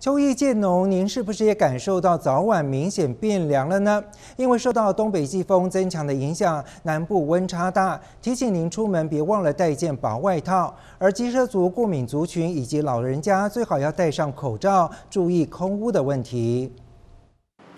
秋意渐浓，您是不是也感受到早晚明显变凉了呢？因为受到东北季风增强的影响，南部温差大，提醒您出门别忘了带一件薄外套。而机车族、过敏族群以及老人家最好要戴上口罩，注意空污的问题。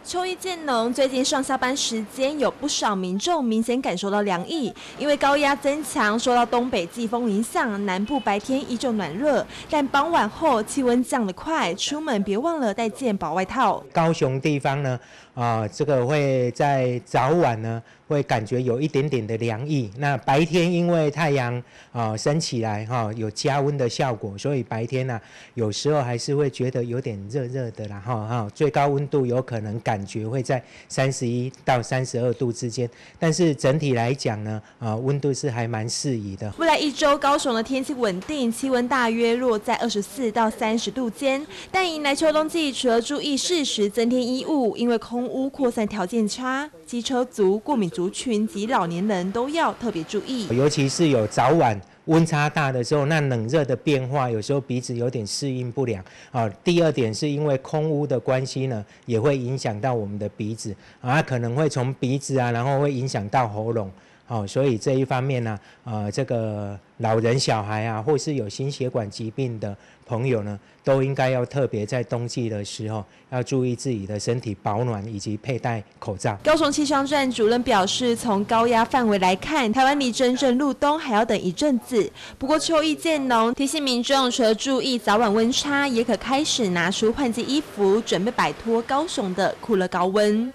秋意渐浓，最近上下班时间有不少民众明显感受到凉意，因为高压增强，受到东北季风影响，南部白天依旧暖热，但傍晚后气温降得快，出门别忘了带件薄外套。高雄地方呢，啊，这个会在早晚呢会感觉有一点点的凉意，那白天因为太阳啊升起来哈有加温的效果，所以白天呢有时候还是会觉得有点热热的啦哈哈，最高温度有可能改。感觉会在三十一到三十二度之间，但是整体来讲呢，呃，温度是还蛮适宜的。未来一周高雄的天气稳定，气温大约落在二十四到三十度间。但迎来秋冬季，除了注意适时增添衣物，因为空屋扩散条件差，机车族、过敏族群及老年人都要特别注意，尤其是有早晚。温差大的时候，那冷热的变化有时候鼻子有点适应不良啊。第二点是因为空污的关系呢，也会影响到我们的鼻子啊，可能会从鼻子啊，然后会影响到喉咙。哦，所以这一方面呢，呃，这个老人、小孩啊，或是有心血管疾病的朋友呢，都应该要特别在冬季的时候要注意自己的身体保暖，以及佩戴口罩。高雄气象站主任表示，从高压范围来看，台湾离真正入冬还要等一阵子。不过秋意渐浓，提醒民众除了注意早晚温差，也可开始拿出换季衣服，准备摆脱高雄的酷热高温。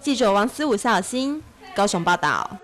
记者王思武、夏小新，高雄报道。